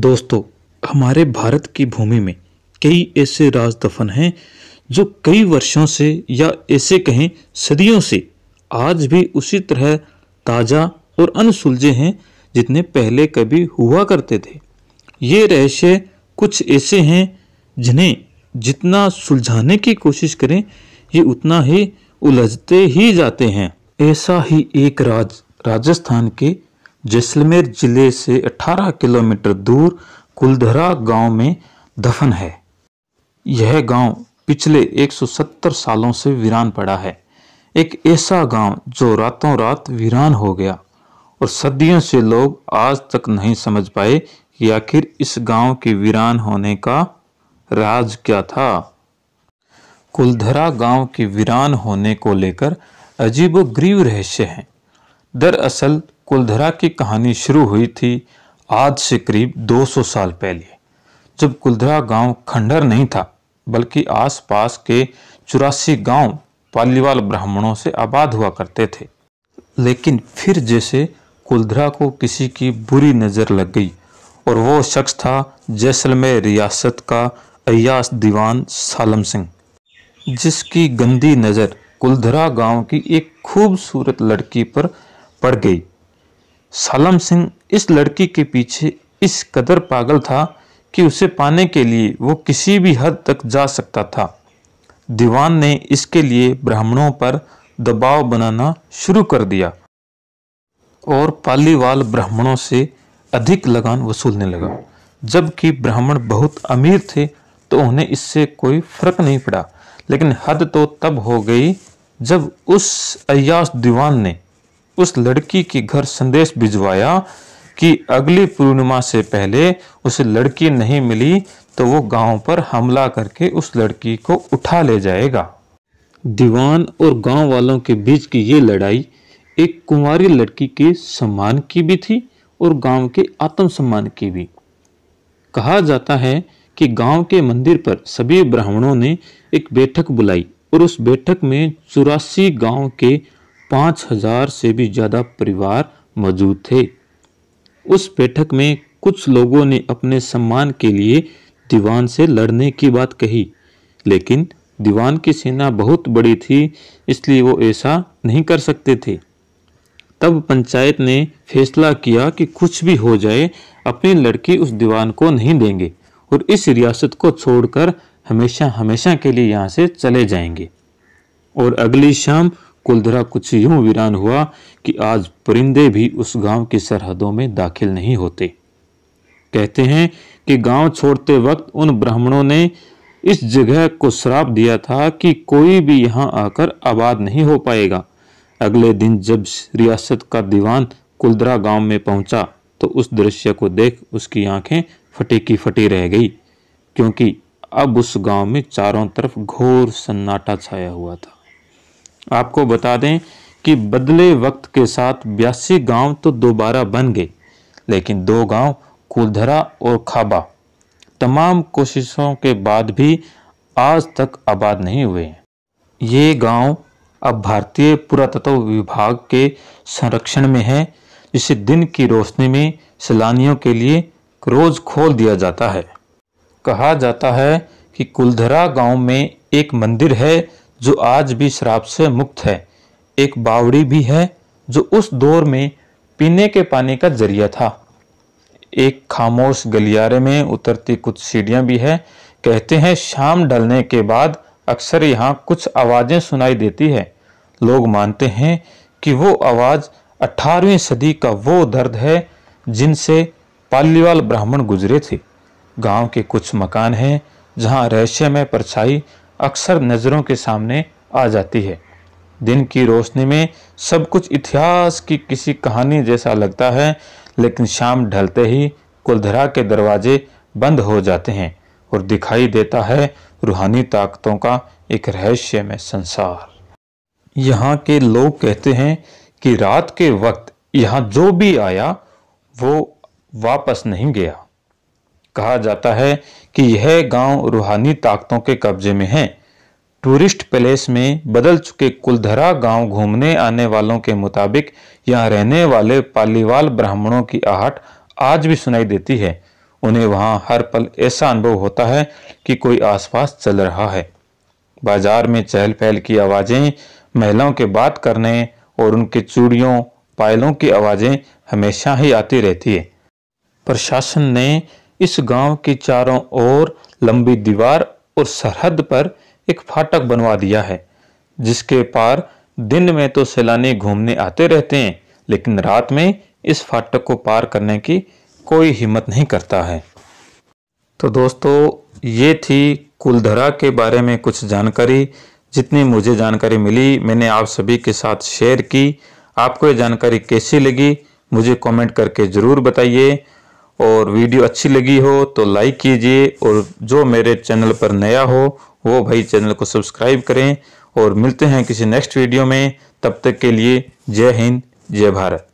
दोस्तों हमारे भारत की भूमि में कई ऐसे राज दफन हैं जो कई वर्षों से या ऐसे कहें सदियों से आज भी उसी तरह ताज़ा और अनसुलझे हैं जितने पहले कभी हुआ करते थे ये रहस्य कुछ ऐसे हैं जिन्हें जितना सुलझाने की कोशिश करें ये उतना ही उलझते ही जाते हैं ऐसा ही एक राज राजस्थान के जैसलमेर जिले से 18 किलोमीटर दूर कुलधरा गांव में दफन है यह गांव पिछले 170 सालों से वीरान पड़ा है एक ऐसा गांव जो रातों रात वीरान हो गया और सदियों से लोग आज तक नहीं समझ पाए कि आखिर इस गांव के वीरान होने का राज क्या था कुलधरा गांव के वीरान होने को लेकर अजीब गरीब रहस्य हैं दरअसल कुलधरा की कहानी शुरू हुई थी आज से करीब 200 साल पहले जब कुलधरा गांव खंडर नहीं था बल्कि आसपास के चौरासी गांव पालीवाल ब्राह्मणों से आबाद हुआ करते थे लेकिन फिर जैसे कुलधरा को किसी की बुरी नज़र लग गई और वो शख्स था जैसलमेर रियासत का अयास दीवान सालम सिंह जिसकी गंदी नज़र कुलधरा गांव की एक खूबसूरत लड़की पर पड़ गई सालम सिंह इस लड़की के पीछे इस कदर पागल था कि उसे पाने के लिए वो किसी भी हद तक जा सकता था दीवान ने इसके लिए ब्राह्मणों पर दबाव बनाना शुरू कर दिया और पालीवाल ब्राह्मणों से अधिक लगान वसूलने लगा जबकि ब्राह्मण बहुत अमीर थे तो उन्हें इससे कोई फर्क नहीं पड़ा लेकिन हद तो तब हो गई जब उस अयास दीवान ने उस लड़की के घर संदेश भिजवाया कि अगली पूर्णिमा से पहले उसे लड़की नहीं मिली तो वो गांव पर हमला करके उस लड़की को उठा ले जाएगा दीवान और गांव वालों के बीच की ये लड़ाई एक कुंवारी लड़की के सम्मान की भी थी और गांव के आत्मसम्मान की भी कहा जाता है कि गांव के मंदिर पर सभी ब्राह्मणों ने एक बैठक बुलाई और उस बैठक में चौरासी गांव के पाँच हजार से भी ज़्यादा परिवार मौजूद थे उस बैठक में कुछ लोगों ने अपने सम्मान के लिए दीवान से लड़ने की बात कही लेकिन दीवान की सेना बहुत बड़ी थी इसलिए वो ऐसा नहीं कर सकते थे तब पंचायत ने फैसला किया कि कुछ भी हो जाए अपनी लड़की उस दीवान को नहीं देंगे और इस रियासत को छोड़कर हमेशा हमेशा के लिए यहाँ से चले जाएंगे और अगली शाम कुलधरा कुछ यूं वीरान हुआ कि आज परिंदे भी उस गांव की सरहदों में दाखिल नहीं होते कहते हैं कि गांव छोड़ते वक्त उन ब्राह्मणों ने इस जगह को श्राप दिया था कि कोई भी यहाँ आकर आबाद नहीं हो पाएगा अगले दिन जब रियासत का दीवान कुलदरा गांव में पहुंचा तो उस दृश्य को देख उसकी आंखें फटी की फटी रह गई क्योंकि अब उस गांव में चारों तरफ घोर सन्नाटा छाया हुआ था आपको बता दें कि बदले वक्त के साथ बयासी गांव तो दोबारा बन गए लेकिन दो गांव कुलधरा और खाबा तमाम कोशिशों के बाद भी आज तक आबाद नहीं हुए हैं ये गांव अब भारतीय पुरातत्व विभाग के संरक्षण में है जिसे दिन की रोशनी में सैलानियों के लिए रोज खोल दिया जाता है कहा जाता है कि कुलधरा गांव में एक मंदिर है जो आज भी शराब से मुक्त है एक बावड़ी भी है जो उस दौर में पीने के पानी का जरिया था एक खामोश गलियारे में उतरती कुछ सीढ़ियां भी है कहते हैं शाम ढलने के बाद अक्सर यहाँ कुछ आवाज़ें सुनाई देती है लोग मानते हैं कि वो आवाज़ 18वीं सदी का वो दर्द है जिनसे पालीवाल ब्राह्मण गुजरे थे गांव के कुछ मकान हैं जहां रहस्य में परछाई अक्सर नज़रों के सामने आ जाती है दिन की रोशनी में सब कुछ इतिहास की किसी कहानी जैसा लगता है लेकिन शाम ढलते ही कुलधरा के दरवाजे बंद हो जाते हैं और दिखाई देता है रूहानी ताकतों का एक रहस्य में संसार यहाँ के लोग कहते हैं कि रात के वक्त यहाँ जो भी आया वो वापस नहीं गया कहा जाता है कि यह गांव रूहानी ताकतों के कब्जे में है टूरिस्ट पैलेस में बदल चुके कुलधरा गांव घूमने आने वालों के मुताबिक यहां रहने वाले पालीवाल ब्राह्मणों की आहट आज भी सुनाई देती है उन्हें वहां हर पल ऐसा अनुभव होता है कि कोई आसपास चल रहा है बाजार में चहल पहल की आवाज़ें महिलाओं के बात करने और उनके चूड़ियों पायलों की आवाज़ें हमेशा ही आती रहती है प्रशासन ने इस गांव के चारों ओर लंबी दीवार और सरहद पर एक फाटक बनवा दिया है जिसके पार दिन में तो सैलानी घूमने आते रहते हैं लेकिन रात में इस फाटक को पार करने की कोई हिम्मत नहीं करता है तो दोस्तों ये थी कुलधरा के बारे में कुछ जानकारी जितनी मुझे जानकारी मिली मैंने आप सभी के साथ शेयर की आपको ये जानकारी कैसी लगी मुझे कमेंट करके ज़रूर बताइए और वीडियो अच्छी लगी हो तो लाइक कीजिए और जो मेरे चैनल पर नया हो वो भाई चैनल को सब्सक्राइब करें और मिलते हैं किसी नेक्स्ट वीडियो में तब तक के लिए जय हिंद जय भारत